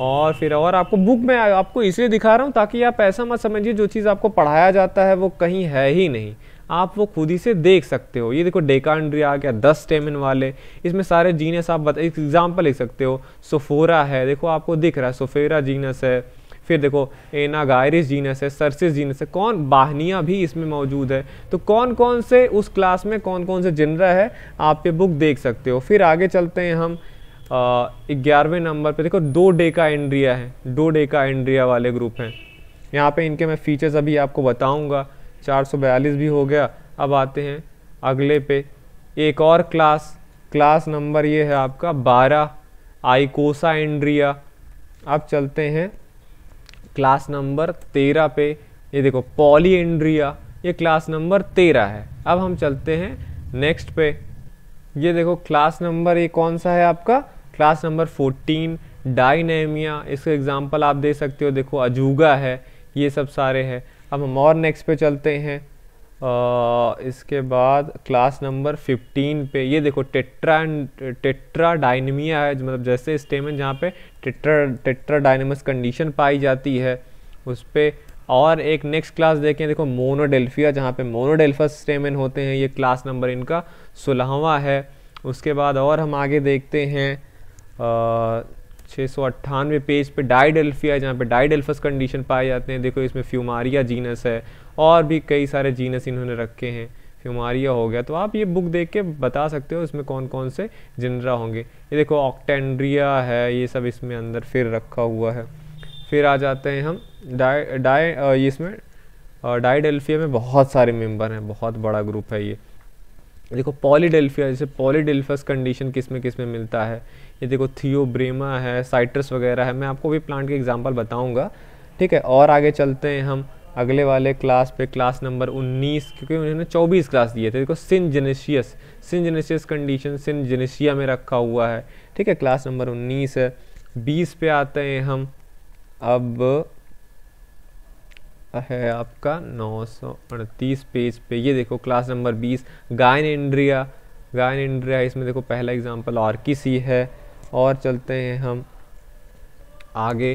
Speaker 1: और फिर और आपको बुक में आपको इसलिए दिखा रहा हूँ ताकि आप ऐसा मत समझिए जो चीज़ आपको पढ़ाया जाता है वो कहीं है ही नहीं आप वो खुद ही से देख सकते हो ये देखो डेकांड्रिया आ गया दस स्टेमिन वाले इसमें सारे जीनस आप बता एग्जाम्पल लिख सकते हो सोफोरा है देखो आपको दिख रहा है सोफेरा जीनस है फिर देखो एनागायरिस जीनस है सरसिस जीनस है कौन बाहनिया भी इसमें मौजूद है तो कौन कौन से उस क्लास में कौन कौन से जिनरा है आप ये बुक देख सकते हो फिर आगे चलते हैं हम ग्यारहवें नंबर पे देखो दो डेका एंड्रिया है दो डेका एंड्रिया वाले ग्रुप हैं यहाँ पे इनके मैं फीचर्स अभी आपको बताऊँगा 442 भी हो गया अब आते हैं अगले पे एक और क्लास क्लास नंबर ये है आपका 12 आइकोसा एंड्रिया अब चलते हैं क्लास नंबर 13 पे ये देखो पॉली एंड्रिया ये क्लास नंबर 13 है अब हम चलते हैं नेक्स्ट पे ये देखो क्लास नंबर ये कौन सा है आपका क्लास नंबर 14 डाइनेमिया इसका एग्जांपल आप दे सकते हो देखो अजूगा है ये सब सारे हैं अब हम और नेक्स्ट पे चलते हैं आ, इसके बाद क्लास नंबर 15 पे ये देखो टेट्रा टेट्रा डायनमिया है मतलब जैसे स्टेमन जहाँ पे टेट्रा टेट्रा डायनमस कंडीशन पाई जाती है उस पर और एक नेक्स्ट क्लास देखें देखो मोनोडेल्फिया जहाँ पे मोनोडेल्फस स्टेमन होते हैं ये क्लास नंबर इनका सोलहवा है उसके बाद और हम आगे देखते हैं आ, छः सौ अट्ठानवे पेज पे डाइडेल्फिया जहाँ पे डाइडेल्फस कंडीशन पाए जाते हैं देखो इसमें फ्यूमारिया जीनस है और भी कई सारे जीनस इन्होंने रखे हैं फ्यूमारिया हो गया तो आप ये बुक देख के बता सकते हो इसमें कौन कौन से जनरा होंगे ये देखो ऑक्टेंड्रिया है ये सब इसमें अंदर फिर रखा हुआ है फिर आ जाते हैं हम डाई डाई इसमें डाइडेल्फिया में बहुत सारे मेम्बर हैं बहुत बड़ा ग्रुप है ये देखो पॉलीडेल्फिया जैसे पॉलीडेल्फस कंडीशन किस में किस में मिलता है ये देखो थियोब्रेमा है साइट्रस वगैरह है मैं आपको भी प्लांट के एग्जाम्पल बताऊँगा ठीक है और आगे चलते हैं हम अगले वाले क्लास पे क्लास नंबर 19 क्योंकि उन्होंने 24 क्लास दिए थे देखो सिंजेनेशियस सिंजेनेशियस कंडीशन सिंजेनेशिया में रखा हुआ है ठीक है क्लास नंबर 19 है बीस पे आते हैं हम अब है आपका नौ पेज पे ये देखो क्लास नंबर 20 गायन इंड्रिया गायन इंड्रिया इसमें देखो पहला एग्जाम्पल आर्किसी है और चलते हैं हम आगे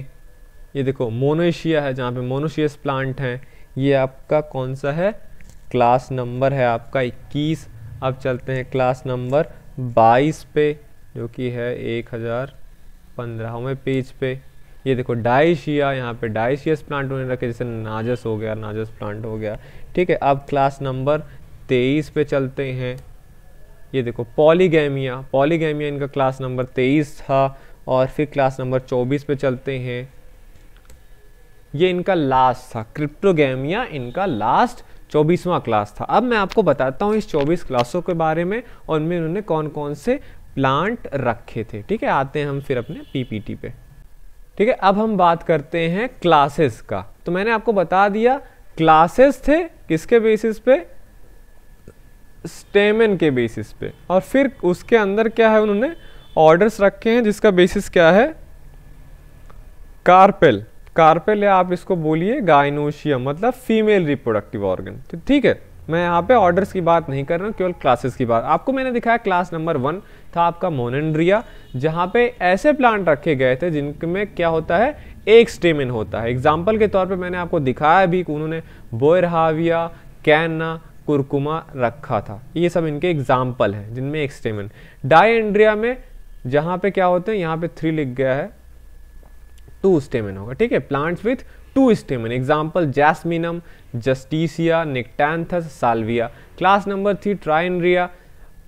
Speaker 1: ये देखो मोनोशिया है जहाँ पे मोनोशियस प्लांट हैं ये आपका कौन सा है क्लास नंबर है आपका 21 अब चलते हैं क्लास नंबर 22 पे जो कि है एक हज़ार पंद्रहवें पेज पे ये देखो डाइशिया यहाँ पे डाइशियस प्लांट उन्हें रखे जैसे नाजस हो गया नाजस प्लांट हो गया ठीक है अब क्लास नंबर 23 पे चलते हैं ये देखो पॉलीगैमिया पॉलीगैमिया इनका क्लास नंबर तेईस था और फिर क्लास नंबर चौबीस पे चलते हैं ये इनका लास्ट था क्रिप्टोगैमिया इनका लास्ट चौबीसवां क्लास था अब मैं आपको बताता हूँ इस चौबीस क्लासों के बारे में और उनमें उन्होंने कौन कौन से प्लांट रखे थे ठीक है आते हैं हम फिर अपने पीपीटी पे ठीक है अब हम बात करते हैं क्लासेस का तो मैंने आपको बता दिया क्लासेस थे किसके बेसिस पे स्टेमन के बेसिस पे और फिर उसके अंदर क्या है उन्होंने ऑर्डर्स रखे हैं जिसका बेसिस क्या है कार्पेल कार्पेल या आप इसको बोलिए गाइनोशियम मतलब फीमेल रिप्रोडक्टिव ऑर्गन तो ठीक है मैं यहाँ पे ऑर्डर्स की बात नहीं कर रहा हूँ केवल क्लासेस की बात आपको मैंने दिखाया क्लास नंबर वन था आपका मोनेंड्रिया जहाँ पे ऐसे प्लांट रखे गए थे जिनमें क्या होता है एक स्टेमिन होता है एग्जाम्पल के तौर पे मैंने आपको दिखाया भी उन्होंने बोयरहाविया कैना कुरकुमा रखा था ये सब इनके एग्जाम्पल हैं जिनमें एक एक्सटेमन डाइएंड्रिया में जहाँ पे क्या होते हैं यहाँ पे थ्री लिख गया है टू स्टेमन होगा ठीक है plants with two stamen example जैसमिनम जस्टिसिया निकटैंथस साल्विया क्लास नंबर थ्री ट्राइनरिया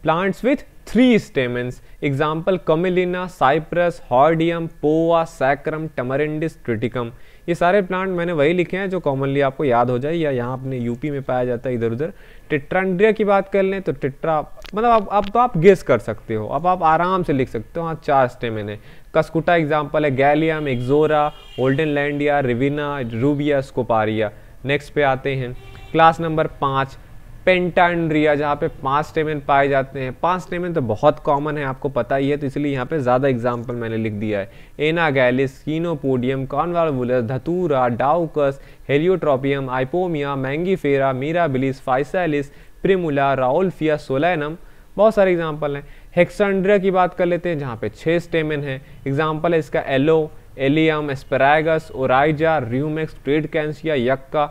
Speaker 1: plants with three stamens example कमिलिना साइप्रस हॉर्डियम पोवा सैक्रम टमरेंडिस ट्रिटिकम ये सारे प्लांट मैंने वही लिखे हैं जो कॉमनली आपको याद हो जाए या यहाँ अपने यूपी में पाया जाता है इधर उधर टिट्रांड्रिया की बात कर लें तो टिट्रा मतलब अब अब तो आप गेस कर सकते हो अब आप आराम से लिख सकते हो हाँ चार स्टे मैंने कस्कुटा एग्जाम्पल है गैलियम एक्जोरा ओल्डन लैंडिया रिविना रूबिया स्कोपारिया नेक्स्ट पे आते हैं क्लास नंबर पाँच पेंटांड्रिया जहाँ पे पांच स्टेमेन पाए जाते हैं पांच स्टेमेन तो बहुत कॉमन है आपको पता ही है तो इसलिए यहाँ पे ज़्यादा एग्जाम्पल मैंने लिख दिया है एनागैलिस कीनोपोडियम कॉन्वालवुलस धतूरा डाउकस हेलियोट्रोपियम आइपोमिया मैंगीफेरा मीराबिलिस फाइसैलिस प्रिमुला राउल्फिया सोलैनम बहुत सारे एग्जाम्पल हैं हेक्सांड्रिया की बात कर लेते हैं जहाँ पे छः स्टेमिन है एग्जाम्पल है इसका एलो एलियम एस्पराइगस ओराइजा र्यूमेक्स ट्रेड कैंसिया यक्का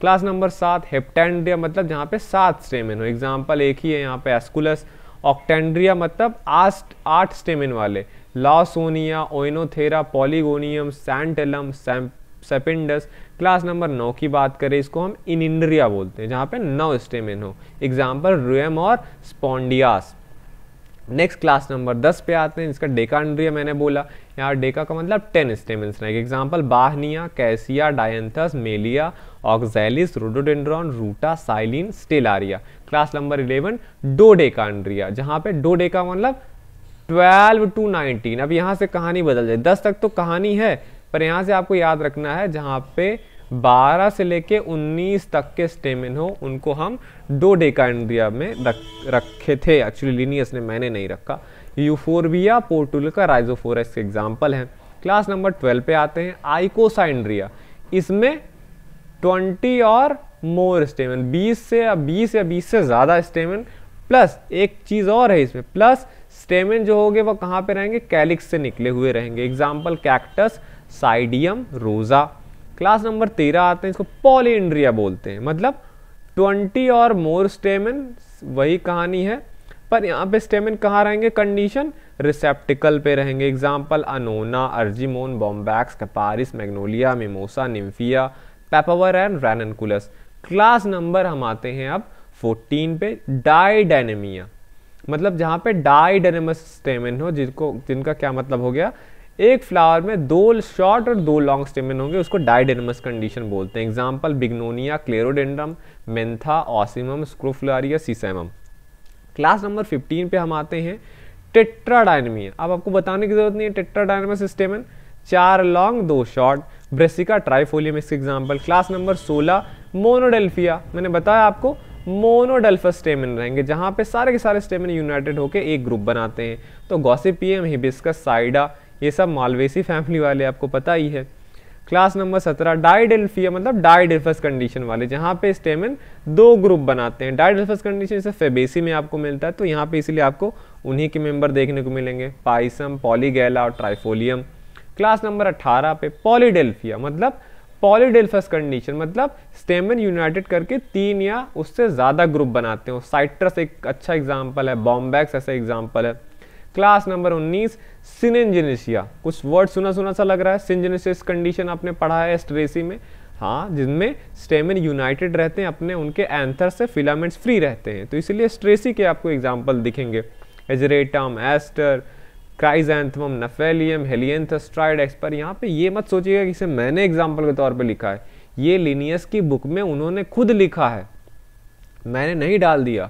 Speaker 1: क्लास नंबर सात हेप्टेंड्रिया मतलब जहाँ पे सात स्टेमिन हो एग्जाम्पल एक ही है यहाँ पे एस्कुलस ऑक्टेंड्रिया मतलब आस्ट आठ स्टेमिन वाले लॉसोनिया ओइनोथेरा पॉलीगोनियम सैंटेलम सेपिंडस क्लास नंबर नौ की बात करें इसको हम इनिंड्रिया बोलते हैं जहाँ पे नौ स्टेमिन हो एग्जाम्पल रुएम और स्पॉन्डियास नेक्स्ट क्लास नंबर दस पे आते हैं इसका डेकांड्रिया मैंने बोला यहाँ डेका का मतलब टेन स्टेमिन एग्जाम्पल बाहनिया कैसिया डायंथस मेलिया ऑक्जेलिस रोडोडेंड्रॉन रूटा साइलिन स्टेलारिया क्लास नंबर इलेवन डोडेकांड्रिया जहां पे डोडेका मतलब ट्वेल्व टू नाइनटीन अब यहां से कहानी बदल जाए दस तक तो कहानी है पर यहां से आपको याद रखना है जहां पे 12 से लेके 19 तक के स्टेमिन हो उनको हम डोडेकांड्रिया में रख रखे थे एक्चुअली लीनियस ने मैंने नहीं रखा यूफोरबिया पोर्टुल का राइजोफोरस के एग्जाम्पल है क्लास नंबर 12 पे आते हैं आइकोसाइंड्रिया इसमें ट्वेंटी और मोर स्टेमन बीस से या बीस या बीस से ज़्यादा स्टेमन प्लस एक चीज़ और है इसमें प्लस स्टेमन जो होंगे वो कहाँ पे रहेंगे कैलिक्स से निकले हुए रहेंगे एग्जाम्पल कैक्टस साइडियम रोज़ा क्लास नंबर तेरह आते हैं इसको पॉलींड्रिया बोलते हैं मतलब ट्वेंटी और मोर स्टेमन वही कहानी है पर यहाँ पे स्टेमिन कहाँ रहेंगे कंडीशन रिसेप्टिकल पे रहेंगे एग्जाम्पल अनोना अर्जीमोन बॉम्बैक्स कपारिस मैग्नोलिया मिमोसा निम्फिया पेपावर एंड रैनकुलस क्लास नंबर हम आते हैं अब 14 पे डाइडाइनेमिया मतलब जहाँ पे डाइडेनमस स्टेमिन हो जिनको जिनका क्या मतलब हो गया एक फ्लावर में दो शॉर्ट और दो लॉन्ग स्टेमिन होंगे उसको डाइडेनमस कंडीशन बोलते हैं एग्जाम्पल बिग्नोनिया क्लेरोडेंडम मेंथा ऑसिमम स्क्रोफ्लारिया सीसेमम क्लास नंबर 15 पे हम आते हैं टेट्राडाइनमिया अब आपको बताने की जरूरत नहीं है टेट्राडाइनमस स्टेमिन चार लॉन्ग दो शॉर्ट ब्रेसिका ट्राइफोलियम इसके एग्जाम्पल क्लास नंबर सोलह मोनोडेल्फिया मैंने बताया आपको मोनोडेल्फस स्टेमिन रहेंगे जहाँ पे सारे के सारे स्टेमिन यूनाइटेड होकर एक ग्रुप बनाते हैं तो गॉसिपियम हिबिस्कस साइडा ये सब मालवेसी फैमिली वाले आपको पता ही है क्लास नंबर सत्रह डाइडेल्फिया मतलब डाइडेल्फस कंडीशन वाले जहाँ पे स्टेमिन दो ग्रुप बनाते हैं डाइडेल्फस कंडीशन से फेबेसी में आपको मिलता है तो यहाँ पे इसलिए आपको उन्हीं के मेंबर देखने को मिलेंगे पाइसम पॉलीगैला और ट्राइफोलियम क्लास नंबर 18 पे पॉलीडेल्फिया मतलब पॉलीडेल्फस कंडीशन मतलब स्टेमन यूनाइटेड करके तीन या उससे ज़्यादा ग्रुप बनाते हो साइट्रस एक अच्छा एग्जाम्पल है बॉम्बैक्स ऐसा एग्जाम्पल है क्लास नंबर 19 सिनेंजेनेशिया कुछ वर्ड सुना सुना सा लग रहा है सिंजेनेसिस कंडीशन आपने पढ़ा है एस्ट्रेसी में हाँ जिनमें स्टेमिन यूनाइटेड रहते हैं अपने उनके एंथर से फिलामेंट्स फ्री रहते हैं तो इसलिए स्ट्रेसी के आपको एग्जाम्पल दिखेंगे एजरेटम एस्टर क्राइजेंथम नफेलियम हेलियंथस ट्राइडेक्स पर यहाँ पे ये मत सोचिएगा कि इसे मैंने एग्जाम्पल के तौर पर लिखा है ये लिनियस की बुक में उन्होंने खुद लिखा है मैंने नहीं डाल दिया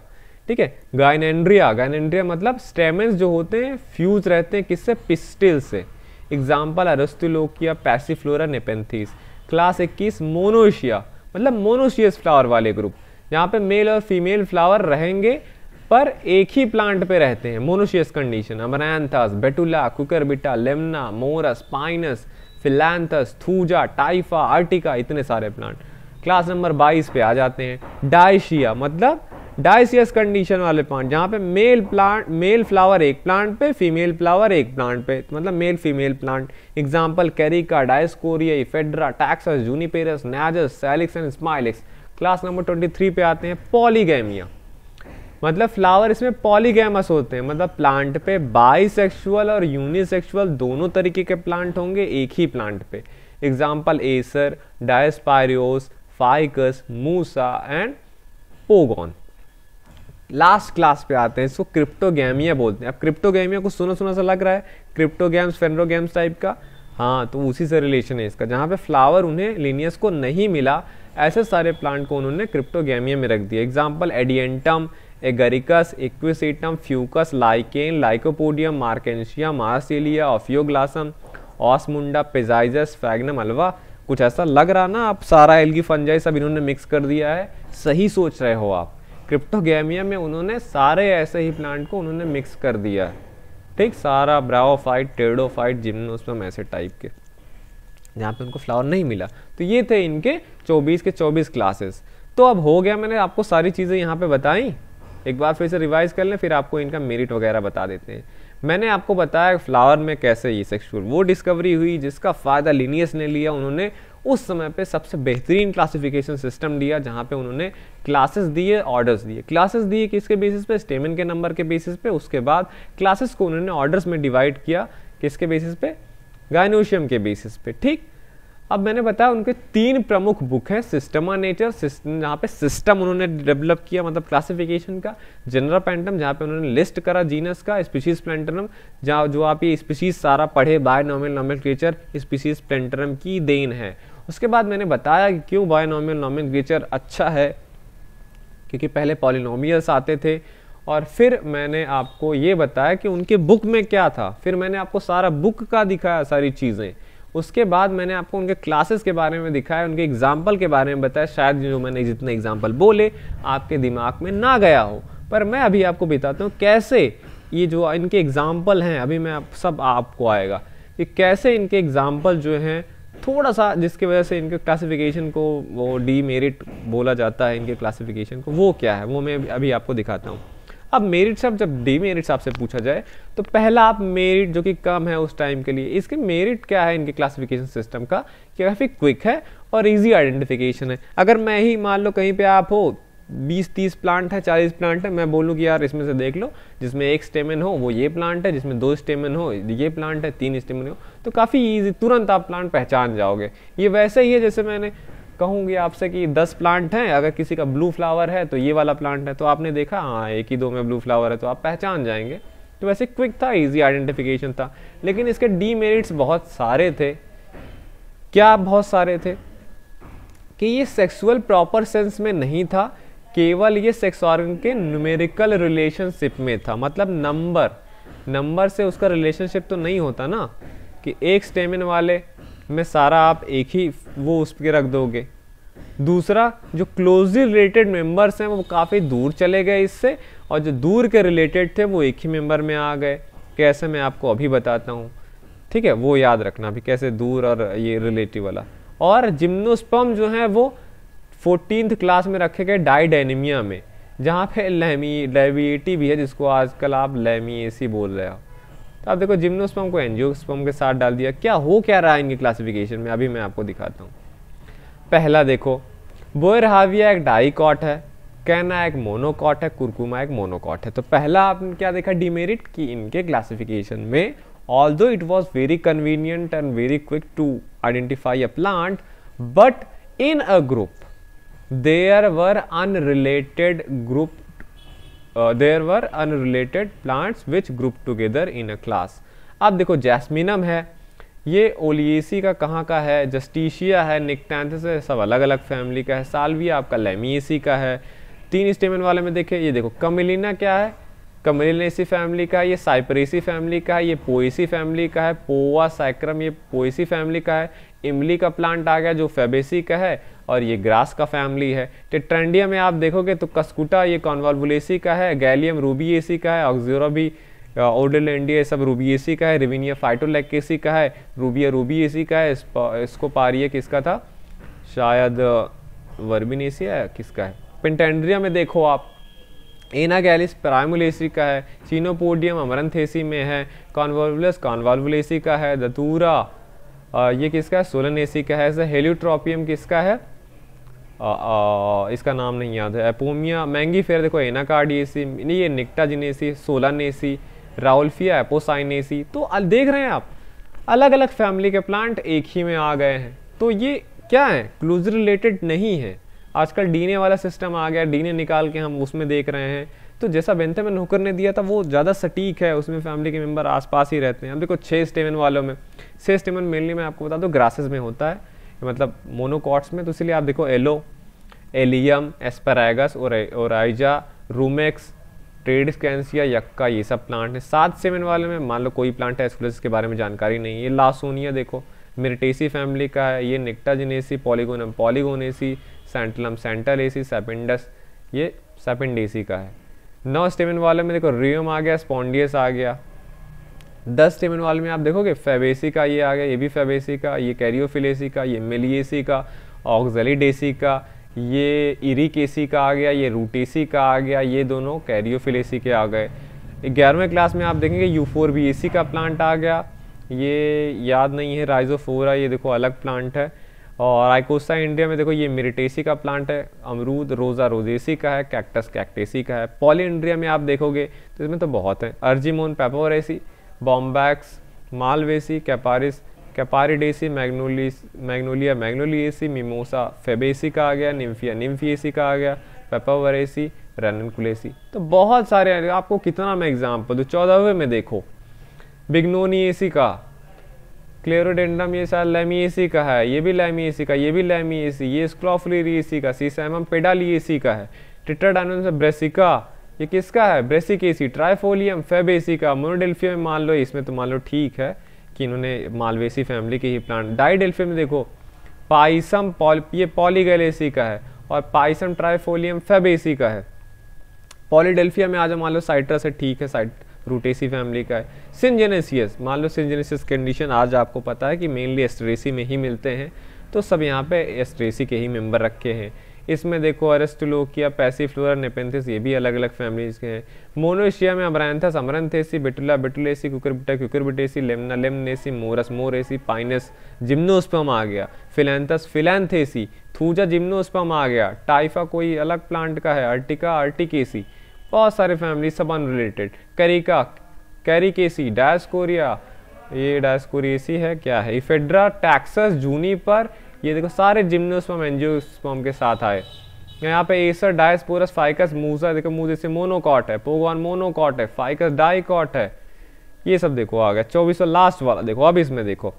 Speaker 1: ठीक है गाइनेंड्रिया गाइनेंड्रिया मतलब स्टेमेंस जो होते हैं फ्यूज रहते हैं किससे पिस्टिल से एग्जाम्पल अरस्तुलोकिया पैसिफ्लोरा नेपेंथीस क्लास इक्कीस मोनोशिया मतलब मोनोशियस फ्लावर वाले ग्रुप यहाँ पे मेल और फीमेल फ्लावर रहेंगे पर एक ही प्लांट पे रहते हैं मोनोशियस कंडीशन अमरैंथस बेटुला कुकरबिटा लेमना मोरस पाइनस फिलैंथस थूजा टाइफा आर्टिका इतने सारे प्लांट क्लास नंबर 22 पे आ जाते हैं डाइशिया मतलब डाइसियस कंडीशन वाले प्लांट जहाँ पे मेल प्लांट मेल फ्लावर एक प्लांट पे फीमेल फ्लावर एक प्लांट पे तो मतलब मेल फीमेल प्लांट एग्जाम्पल कैरिका डायस्कोरिया फेड्रा टैक्सस जूनिपेरस नैजस सैलिक्स एंड स्माइलिक्स क्लास नंबर 23 पे आते हैं पॉलीगैमिया मतलब फ्लावर इसमें पॉलीगैमस होते हैं मतलब प्लांट पे बाईसेक्सुअल और यूनिसेक्सुअल दोनों तरीके के प्लांट होंगे एक ही प्लांट पे एग्जाम्पल एसर डायस्पायरियोस फाइकस मूसा एंड पोगॉन लास्ट क्लास पे आते हैं इसको क्रिप्टोगैमिया बोलते हैं अब क्रिप्टोगैमिया को सुना सुना सा लग रहा है क्रिप्टोगैम्स फेनरोगैम्स टाइप का हाँ तो उसी से रिलेशन है इसका जहाँ पे फ्लावर उन्हें लीनियस को नहीं मिला ऐसे सारे प्लांट को उन्होंने क्रिप्टोगैमिया में रख दिया एग्जाम्पल एडियंटम एगरिकस इक्विसिटम फ्यूकस लाइकेन लाइकोपोडियम मार्केशिया मार्सिलिया ऑफियोग्लासम ऑसमुंडा पेजाइजस फैग्नम अलवा कुछ ऐसा लग रहा ना आप सारा एल्गी फंजाई सब इन्होंने मिक्स कर दिया है सही सोच रहे हो आप क्रिप्टोगेमिया में उन्होंने सारे ऐसे ही प्लांट को उन्होंने मिक्स कर दिया है ठीक सारा ब्राओफाइट टेडोफाइट जिम्नोसम ऐसे टाइप के जहाँ पे उनको फ्लावर नहीं मिला तो ये थे इनके 24 के 24 क्लासेस तो अब हो गया मैंने आपको सारी चीज़ें यहाँ पे बताई एक बार फिर से रिवाइज कर लें फिर आपको इनका मेरिट वगैरह बता देते हैं मैंने आपको बताया फ्लावर में कैसे ये सेक्सुअल वो डिस्कवरी हुई जिसका फ़ायदा लिनियस ने लिया उन्होंने उस समय पे सबसे बेहतरीन क्लासिफिकेशन सिस्टम दिया जहाँ पे उन्होंने क्लासेस दिए ऑर्डर्स दिए क्लासेस दिए किसके बेसिस पे स्टेमिन के नंबर के बेसिस पे उसके बाद क्लासेस को उन्होंने ऑर्डर्स में डिवाइड किया किसके बेसिस पे गायनोशियम के बेसिस पे ठीक अब मैंने बताया उनके तीन प्रमुख बुक हैं सिस्टमा नेचर जहाँ पे सिस्टम उन्होंने डेवलप किया मतलब क्लासिफिकेशन का जनरल पैंटम जहाँ पे उन्होंने लिस्ट करा जीनस का स्पीशीज प्लेंटनम जहाँ जो आप ये स्पीशीज सारा पढ़े binomial nomenclature species plantarum की देन है उसके बाद मैंने बताया कि क्यों बाय नॉमल नॉमल क्रिएचर अच्छा है क्योंकि पहले पॉलिनोमियल्स आते थे और फिर मैंने आपको ये बताया कि उनके बुक में क्या था फिर मैंने आपको सारा बुक का दिखाया सारी चीज़ें उसके बाद मैंने आपको उनके क्लासेस के बारे में दिखाया उनके एग्जाम्पल के बारे में बताया शायद जो मैंने जितने एग्जाम्पल बोले आपके दिमाग में ना गया हो पर मैं अभी आपको बताता हूँ कैसे ये जो इनके एग्ज़ाम्पल हैं अभी मैं आप सब आपको आएगा कि कैसे इनके एग्ज़ाम्पल जो हैं थोड़ा सा जिसकी वजह से इनके क्लासिफिकेशन को वो डी मेरिट बोला जाता है इनके क्लासिफिकेशन को वो क्या है वो मैं अभी आपको दिखाता हूँ अब मेरिट से आप जब डीमेरिट से आपसे पूछा जाए तो पहला आप मेरिट जो कि कम है उस टाइम के लिए इसके मेरिट क्या है इनके क्लासिफिकेशन सिस्टम का कि काफ़ी क्विक है और इजी आइडेंटिफिकेशन है अगर मैं ही मान लो कहीं पे आप हो 20-30 प्लांट है 40 प्लांट है मैं बोलूँ कि यार इसमें से देख लो जिसमें एक स्टेमन हो वो ये प्लांट है जिसमें दो स्टेमन हो ये प्लांट है तीन स्टेमन हो तो काफ़ी ईजी तुरंत आप प्लांट पहचान जाओगे ये वैसे ही है जैसे मैंने कहूँगी आपसे कि दस प्लांट हैं अगर किसी का ब्लू फ्लावर है तो ये वाला प्लांट है तो आपने देखा हाँ एक ही दो में ब्लू फ्लावर है तो आप पहचान जाएंगे तो वैसे क्विक था इजी आइडेंटिफिकेशन था लेकिन इसके डीमेरिट्स बहुत सारे थे क्या बहुत सारे थे कि ये सेक्सुअल प्रॉपर सेंस में नहीं था केवल ये सेक्स ऑर्गन के न्यूमेरिकल रिलेशनशिप में था मतलब नंबर नंबर से उसका रिलेशनशिप तो नहीं होता ना कि एक स्टेमिन वाले में सारा आप एक ही वो उस पर रख दोगे दूसरा जो क्लोजली रिलेटेड मेंबर्स हैं वो काफ़ी दूर चले गए इससे और जो दूर के रिलेटेड थे वो एक ही मेंबर में आ गए कैसे मैं आपको अभी बताता हूँ ठीक है वो याद रखना अभी कैसे दूर और ये रिलेटिव वाला और जिम्नोस्पम जो है वो फोर्टीन क्लास में रखे गए डाइडेनिमिया में जहाँ पे लेमी लेविटी भी है जिसको आजकल आप लेमिएसी बोल रहे हो तो आप देखो जिम्नोस्पम को एनजियोस्पम के साथ डाल दिया क्या हो क्या रहा है इनकी क्लासिफिकेशन में अभी मैं आपको दिखाता हूँ पहला देखो बोयरहाविया एक डाइकॉट है कैना एक मोनोकॉट है कुरकुमा एक मोनोकॉट है तो पहला आपने क्या देखा डिमेरिट कि इनके क्लासिफिकेशन में although it was very convenient and very quick to identify a plant but in a group there were unrelated group uh, there were unrelated plants which grouped together in a class आप देखो jasminum है ये ओलिएसी का कहाँ का है Justicia है निकटैंथस सब अलग अलग फैमिली का है सालविया आपका लेमिएसी का है तीन स्टेमन वाले में देखिए ये देखो कमिलिना क्या है कमिलिनेसी फैमिली का ये साइपरेसी फैमिली का है ये पोएसी फैमिली का है पोवा साइक्रम ये पोएसी फैमिली का है इमली का प्लांट आ गया जो फेबेसी का है और ये ग्रास का फैमिली है टेट्रेंडिया तो में आप देखोगे तो कस्कुटा ये कॉन्वालबुलेसी का है गैलियम रूबीएसी का है ऑक्जोरा भी ओडल uh, इंडिया सब रूबीएसी का है रिविनिया फाइटोलैकेसी का है रूबिया रूबीएसी का है इसको पारिय किसका था शायद वर्बिनेसिया uh, किसका है पेंटेंड्रिया में देखो आप एना गैलिस प्राइमुलेसी का है चीनोपोडियम अमरंथेसी में है कॉन्वालवुलस कॉन्वालवुलेसी का है दतूरा आ, ये किसका है सोलन एसी का है हेलियोट्रोपियम किसका है आ, आ, इसका नाम नहीं याद है एपोमिया महंगी फेयर देखो एनाकार्डिएसी नहीं ये एसी सोलन एसी राउल्फिया एसी तो देख रहे हैं आप अलग अलग फैमिली के प्लांट एक ही में आ गए हैं तो ये क्या है क्लूज रिलेटेड नहीं है आजकल डीने वाला सिस्टम आ गया डीने निकाल के हम उसमें देख रहे हैं तो जैसा बेंथम में नौकर ने दिया था वो ज़्यादा सटीक है उसमें फैमिली के मेम्बर आसपास ही रहते हैं अब देखो छः स्टेवन वालों में छः स्टेमन मेनली मैं आपको बता दूँ ग्रासेस में होता है मतलब मोनोकॉट्स में तो इसलिए आप देखो एलो एलियम एस्पराइगस और आइजा रूमेक्स ट्रेड कैंसिया यक्का ये सब प्लांट हैं सात सेवन वाले में मान लो कोई प्लांट है एस्कुलस के बारे में जानकारी नहीं है लासोनिया देखो मिर्टेसी फैमिली का है ये निकटाजिनेसी पॉलीगोनम पॉलीगोनेसी सेंटलम सेंटल एसी सेपेंडस ये सेपेंडेसी का है नौ स्टेमिन वाले में देखो रियोम आ गया स्पॉन्डियस आ गया दस स्टेमिन वाले में आप देखोगे फेबेसी का ये आ गया ये भी फेबेसी का ये कैरियोफिलेसी का ये मिलिएसी का ऑक्जलीडेसी का ये इरिकेसी का आ गया ये रूटेसी का आ गया ये दोनों कैरियोफिलेसी के आ गए ग्यारहवें क्लास में आप देखेंगे फोर बी का प्लांट आ गया ये याद नहीं है राइजोफोरा ये देखो अलग प्लांट है और आइकोसा इंडिया में देखो ये मिरीटेसी का प्लांट है अमरूद रोज़ा रोजेसी का है कैक्टस कैक्टेसी का है पॉली इंडिया में आप देखोगे तो इसमें तो बहुत है Argemone Papaveraceae Bombax Malvaceae Capparis Capparidaceae magnolias Magnolia Magnoliaceae Mimosa Fabaceae का आ गया निम्फिया निम्फियसी का आ गया पेपावरेसी रनकुलेसी तो बहुत सारे आपको कितना मैं एग्जाम्पल दूँ तो चौदहवें में देखो बिग्नोनी का क्लेरोडेंडम ये सारा लेमीएसी का है ये भी लेमीएसी का ये भी लेमीएसी ये स्क्लोफ्रीसी का सीसैमम एसी का है टिट्राडाइनम ब्रेसिका ये किसका है ब्रेसिकेसी ट्राइफोलियम फेबेसी का मोनोडेल्फियम मान लो इसमें तो मान लो ठीक है कि इन्होंने मालवेसी फैमिली के ही प्लांट में देखो पाइसम पॉल ये पॉलीगैलेसी का है और पाइसम ट्राइफोलियम फेबेसी का है पॉलीडेल्फिया में आज मान लो साइट्रस है ठीक है साइट रूटेसी फैमिली का है सिंजेनेसियस मान लो सिंजेनेसियस कंडीशन आज आपको पता है कि मेनली एस्ट्रेसी में ही मिलते हैं तो सब यहाँ पे एस्ट्रेसी के ही मेंबर रखे हैं इसमें देखो अरेस्टुलोकिया पैसीफ्लोरा नेपेंथिस ये भी अलग अलग फैमिलीज के हैं मोनोशिया में Amaranthus Amaranthaceae Betula Betulaceae Cucurbita Cucurbitaceae Lemna Lemnaceae Morus Moraceae Pinus gymnosperm आ गया फिलेंथस फिलेंथेसी थूजा जिम्नोस्पम आ गया टाइफा कोई अलग प्लांट का है अर्टिका अर्टिकेसी बहुत सारे फैमिली सब unrelated Carica Caricaceae dash कोरिया ये डैश है क्या है इफेड्रा टैक्सस पर ये देखो सारे जिम्नोस्पम एनजियोस्पम के साथ आए यहाँ पे एसर डायस्पोरस फाइकस मूजा देखो मूज से मोनोकॉट है पोगॉन मोनोकॉट है फाइकस डाइकॉट है ये सब देखो आ गया चौबीस लास्ट वाला देखो अब इसमें देखो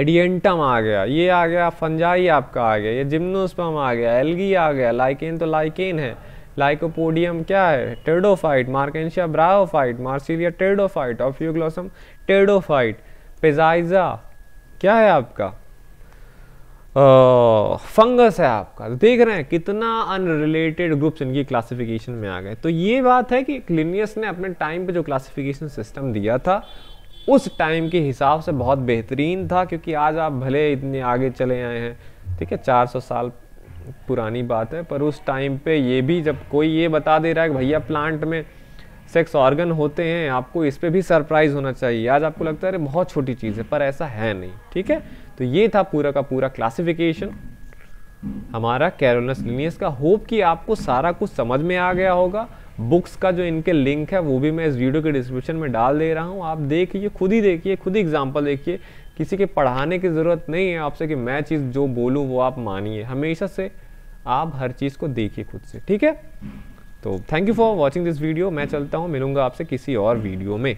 Speaker 1: एडियंटम आ गया ये आ गया फंजाई आपका आ गया ये जिम्नोस्पम आ गया एलगी आ गया लाइकेन तो लाइकेन है लाइकोपोडियम क्या है टेडोफाइट मार्केशिया bryophyte Marsilea pteridophyte Ophioglossum pteridophyte Peziza क्या है आपका आ, फंगस है आपका तो देख रहे हैं कितना अनरिलेटेड ग्रुप्स इनकी क्लासिफिकेशन में आ गए तो ये बात है कि क्लिनियस ने अपने टाइम पे जो क्लासिफिकेशन सिस्टम दिया था उस टाइम के हिसाब से बहुत बेहतरीन था क्योंकि आज आप भले इतने आगे चले आए हैं ठीक है 400 साल पुरानी बात है पर उस टाइम पे ये भी जब कोई ये बता दे रहा है कि भैया प्लांट में सेक्स ऑर्गन होते हैं आपको इस पर भी सरप्राइज होना चाहिए आज आपको लगता है अरे बहुत छोटी चीज़ है पर ऐसा है नहीं ठीक है तो ये था पूरा का पूरा क्लासिफिकेशन हमारा कैरोलस लिनियस का होप कि आपको सारा कुछ समझ में आ गया होगा बुक्स का जो इनके लिंक है वो भी मैं इस वीडियो के डिस्क्रिप्शन में डाल दे रहा हूँ आप देखिए खुद ही देखिए खुद ही एग्जाम्पल देखिए किसी के पढ़ाने की ज़रूरत नहीं है आपसे कि मैं चीज़ जो बोलूँ वो आप मानिए हमेशा से आप हर चीज़ को देखिए खुद से ठीक है तो thank you for watching this video मैं चलता हूँ मिलूँगा आपसे किसी और वीडियो में